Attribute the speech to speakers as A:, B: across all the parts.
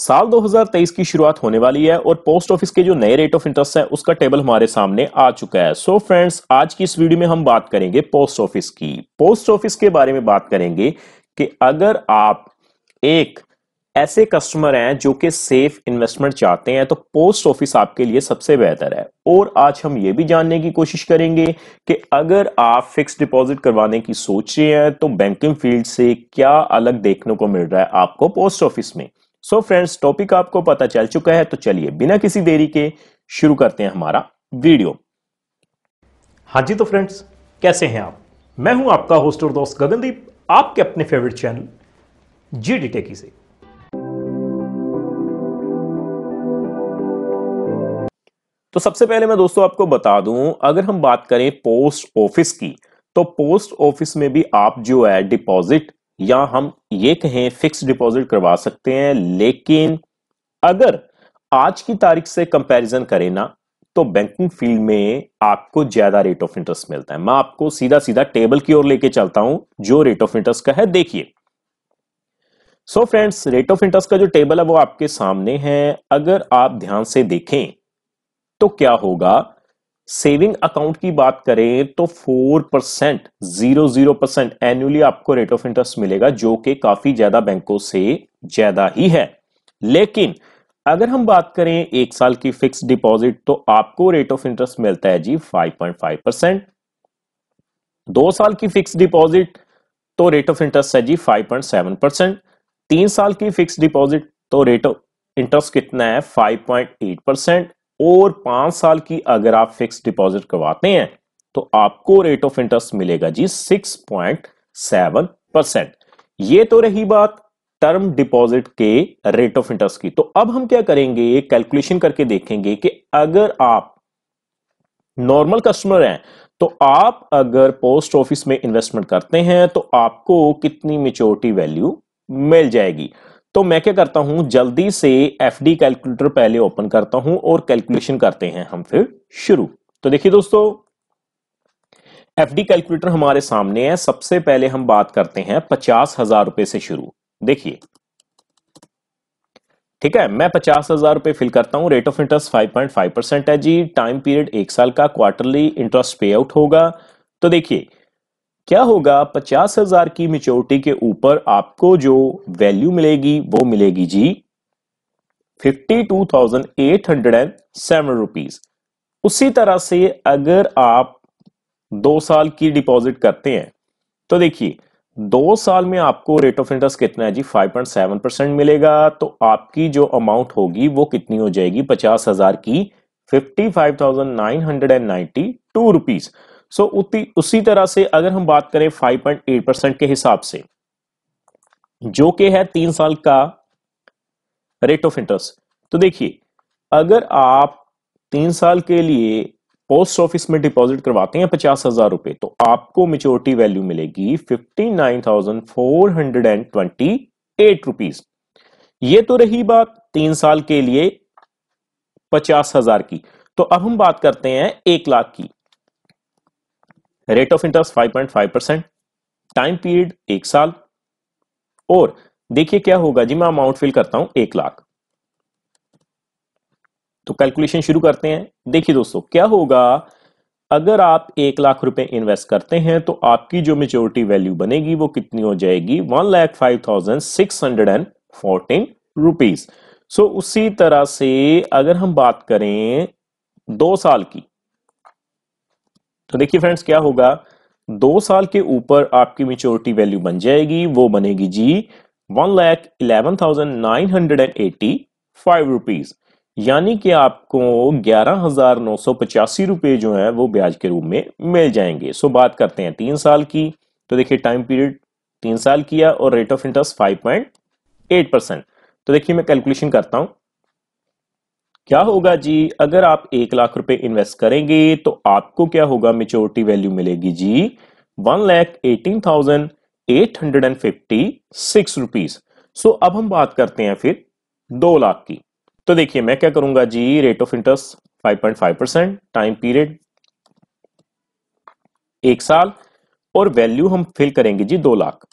A: साल 2023 की शुरुआत होने वाली है और पोस्ट ऑफिस के जो नए रेट ऑफ इंटरेस्ट है उसका टेबल हमारे सामने आ चुका है सो so फ्रेंड्स आज की इस वीडियो में हम बात करेंगे पोस्ट ऑफिस की पोस्ट ऑफिस के बारे में बात करेंगे कि अगर आप एक ऐसे कस्टमर हैं जो कि सेफ इन्वेस्टमेंट चाहते हैं तो पोस्ट ऑफिस आपके लिए सबसे बेहतर है और आज हम ये भी जानने की कोशिश करेंगे कि अगर आप फिक्स डिपॉजिट करवाने की सोच रहे हैं तो बैंकिंग फील्ड से क्या अलग देखने को मिल रहा है आपको पोस्ट ऑफिस में सो फ्रेंड्स टॉपिक आपको पता चल चुका है तो चलिए बिना किसी देरी के शुरू करते हैं हमारा वीडियो हाँ जी तो फ्रेंड्स कैसे हैं आप मैं हूं आपका होस्ट और दोस्त गगनदीप आपके अपने favourite channel G D techy से तो सबसे पहले मैं दोस्तों आपको बता दूं अगर हम बात करें पोस्ट ऑफिस की तो पोस्ट ऑफिस में भी आप जो है डिपॉजिट या हम ये कहें फिक्स डिपॉजिट करवा सकते हैं लेकिन अगर आज की तारीख से कंपैरिजन करें ना तो बैंकिंग फील्ड में आपको ज्यादा रेट ऑफ इंटरेस्ट मिलता है मैं आपको सीधा सीधा टेबल की ओर लेके चलता हूं जो रेट ऑफ इंटरेस्ट का है देखिए so friends rate of interest का जो टेबल है वो आपके सामने है अगर आप ध्यान से देखें तो क्या होगा सेविंग अकाउंट की बात करें तो four percent zero zero percent annually आपको रेट ऑफ इंटरेस्ट मिलेगा जो कि काफी ज्यादा बैंकों से ज्यादा ही है लेकिन अगर हम बात करें एक साल की फिक्स डिपॉजिट तो आपको रेट ऑफ इंटरेस्ट मिलता है जी 5.5 परसेंट दो साल की फिक्स डिपॉजिट तो रेट ऑफ इंटरेस्ट है जी 5.7 परसेंट तीन साल की फिक्स डिपॉजिट तो रेट ऑफ इंटरेस्ट कितना है 5.8 परसेंट और पांच साल की अगर आप फिक्स डिपॉजिट करवाते हैं तो आपको रेट ऑफ इंटरेस्ट मिलेगा जी सिक्स पॉइंट सेवन परसेंट ये तो रही बात टर्म डिपॉजिट के रेट ऑफ इंटरेस्ट की तो अब हम क्या करेंगे कैलकुलेशन करके देखेंगे कि अगर आप नॉर्मल कस्टमर हैं तो आप अगर पोस्ट ऑफिस में इन्वेस्टमेंट करते हैं तो आपको कितनी मेच्योरिटी वैल्यू मिल जाएगी तो मैं क्या करता हूं जल्दी से एफ डी कैलकुलेटर पहले ओपन करता हूं और कैलकुलेशन करते हैं हम फिर शुरू तो देखिए दोस्तों एफ डी कैलकुलेटर हमारे सामने है सबसे पहले हम बात करते हैं पचास हजार रुपए से शुरू देखिए ठीक है मैं पचास हजार रुपए फिल करता हूं rate of interest five point five percent है जी टाइम पीरियड एक साल का क्वार्टरली इंटरेस्ट पे आउट होगा तो देखिए क्या होगा पचास हजार की मेच्योरिटी के ऊपर आपको जो वैल्यू मिलेगी वो मिलेगी जी fifty two thousand eight hundred and seven rupees उसी तरह से अगर आप दो साल की डिपॉजिट करते हैं तो देखिए दो साल में आपको रेट ऑफ इंटरेस्ट कितना है जी 5.7 परसेंट मिलेगा तो आपकी जो अमाउंट होगी वो कितनी हो जाएगी पचास हजार की fifty five thousand nine hundred and ninety two rupees so उतनी उसी तरह से अगर हम बात करें 5.8 परसेंट के हिसाब से जो कि है तीन साल का रेट ऑफ इंटरेस्ट तो देखिए अगर आप तीन साल के लिए पोस्ट ऑफिस में डिपॉजिट करवाते हैं पचास हजार रुपए तो आपको मेच्योरिटी वैल्यू मिलेगी fifty nine thousand four hundred and twenty eight rupees ये तो रही बात तीन साल के लिए पचास हजार की तो अब हम बात करते हैं एक लाख की rate of interest 5.5 percent time period एक साल और देखिए क्या होगा जी मैं अमाउंट फिल करता हूं एक लाख तो कैलकुलेशन शुरू करते हैं देखिए दोस्तों क्या होगा अगर आप एक लाख रुपए इन्वेस्ट करते हैं तो आपकी जो मेच्योरिटी वैल्यू बनेगी वो कितनी हो जाएगी one lakh five thousand six hundred and fourteen rupees so उसी तरह से अगर हम बात करें दो साल की तो देखिए फ्रेंड्स क्या होगा दो साल के ऊपर आपकी मेच्योरिटी वैल्यू बन जाएगी वो बनेगी जी one lakh eleven thousand nine hundred and eighty five rupees यानी कि आपको ग्यारह हजार नौ सौ पचासी रुपए जो है वो ब्याज के रूप में मिल जाएंगे सो बात करते हैं तीन साल की तो देखिए टाइम पीरियड तीन साल किया और rate of interest five point eight percent तो देखिए मैं कैलकुलेशन करता हूं क्या होगा जी अगर आप एक लाख रुपए इन्वेस्ट करेंगे तो आपको क्या होगा मेच्योरिटी वैल्यू मिलेगी जी one lakh eighteen thousand eight hundred and fifty six rupees so अब हम बात करते हैं फिर दो लाख की तो देखिए मैं क्या करूंगा जी rate of interest five point five percent time period एक साल और वैल्यू हम फिल करेंगे जी दो लाख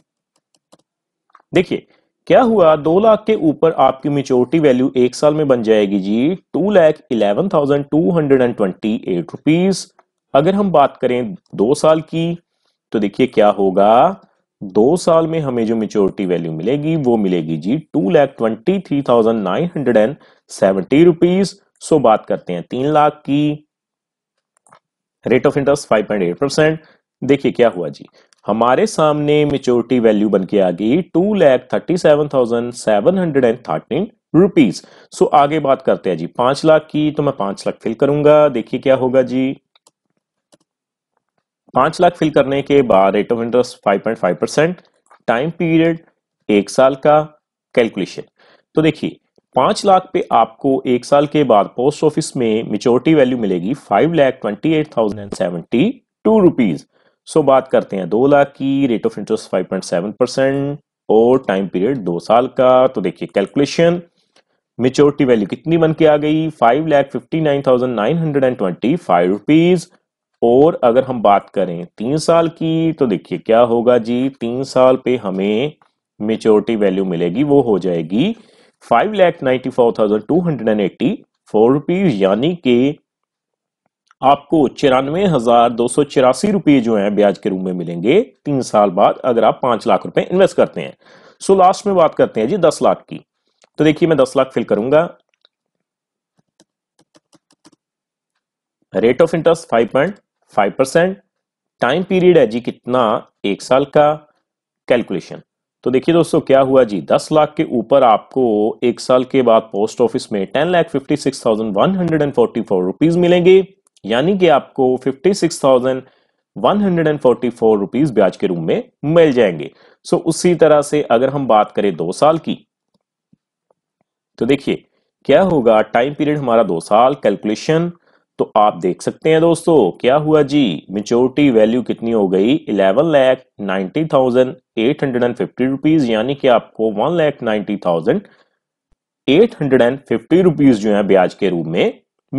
A: देखिए क्या हुआ दो लाख के ऊपर आपकी मेच्योरिटी वैल्यू एक साल में बन जाएगी जी two lakh eleven thousand two hundred and twenty eight rupees अगर हम बात करें दो साल की तो देखिए क्या होगा दो साल में हमें जो मेच्योरिटी वैल्यू मिलेगी वो मिलेगी जी two lakh twenty three thousand nine hundred and seventy rupees so बात करते हैं तीन लाख की rate of interest five point eight percent देखिए क्या हुआ जी हमारे सामने मेच्योरिटी वैल्यू बन के आ गई two lakh thirty seven thousand seven hundred and thirteen rupees so आगे बात करते हैं जी पांच लाख की तो मैं पांच लाख फिल करूंगा देखिए क्या होगा जी पांच लाख फिल करने के बाद rate of interest five point five percent time period एक साल का कैलकुलेशन तो देखिए पांच लाख पे आपको एक साल के बाद पोस्ट ऑफिस में मेच्योरिटी वैल्यू मिलेगी five lakh twenty eight thousand and seventy two rupees so बात करते हैं दो लाख की rate of interest five point seven percent और टाइम पीरियड दो साल का तो देखिए कैलकुलेशन मेच्योरिटी वैल्यू कितनी बन के आ गई five lakh fifty nine thousand nine hundred and twenty five rupees और अगर हम बात करें तीन साल की तो देखिए क्या होगा जी तीन साल पे हमें मेच्योरिटी वैल्यू मिलेगी वो हो जाएगी five lakh ninety four thousand two hundred and eighty four rupees यानी कि आपको चिरानवे हजार दो सौ चिरासी रुपये जो है ब्याज के रूप में मिलेंगे तीन साल बाद अगर आप पांच लाख रुपए इन्वेस्ट करते हैं सो लास्ट में बात करते हैं जी दस लाख की तो देखिए मैं दस लाख फिल करूंगा rate of interest five point five percent time period है जी कितना एक साल का कैलकुलेशन तो देखिए दोस्तों क्या हुआ जी दस लाख के ऊपर आपको एक साल के बाद पोस्ट ऑफिस में ten lakh fifty six thousand one hundred and forty four rupees मिलेंगे यानी कि आपको fifty six thousand one hundred and forty four rupees ब्याज के रूप में मिल जाएंगे सो उसी तरह से अगर हम बात करें दो साल की तो देखिए क्या होगा टाइम पीरियड हमारा दो साल कैलकुलेशन तो आप देख सकते हैं दोस्तों क्या हुआ जी मेच्योरिटी वैल्यू कितनी हो गई eleven lakh ninety thousand eight hundred and fifty rupees यानी कि आपको one lakh ninety thousand eight hundred and fifty rupees जो है ब्याज के रूप में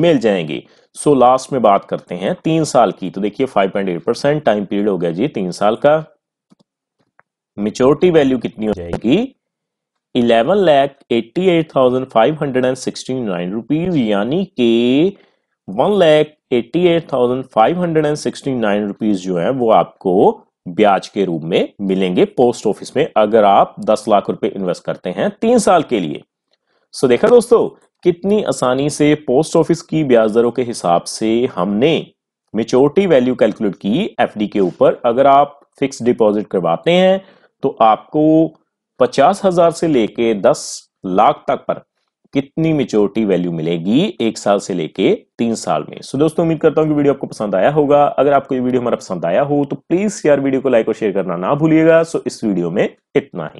A: मिल जाएंगी सो so, लास्ट में बात करते हैं तीन साल की तो देखिए 5.8 परसेंट टाइम पीरियड हो गया जी तीन साल का मेच्योरिटी वैल्यू कितनी हो जाएगी eleven lakh eighty eight thousand five hundred and sixty nine rupees यानी कि one lakh eighty eight thousand five hundred and sixty nine rupees जो है वो आपको ब्याज के रूप में मिलेंगे पोस्ट ऑफिस में अगर आप दस लाख रुपए इन्वेस्ट करते हैं तीन साल के लिए सो so, देखा दोस्तों कितनी आसानी से पोस्ट ऑफिस की ब्याज दरों के हिसाब से हमने मेच्योरिटी वैल्यू कैलकुलेट की एफडी के ऊपर अगर आप फिक्स डिपॉजिट करवाते हैं तो आपको पचास हजार से लेके दस लाख तक पर कितनी मेच्योरिटी वैल्यू मिलेगी एक साल से लेके तीन साल में सो दोस्तों उम्मीद करता हूं कि वीडियो आपको पसंद आया होगा अगर आपको ये वीडियो हमारा पसंद आया हो तो प्लीज यार वीडियो को लाइक और शेयर करना ना भूलिएगा सो इस वीडियो में इतना ही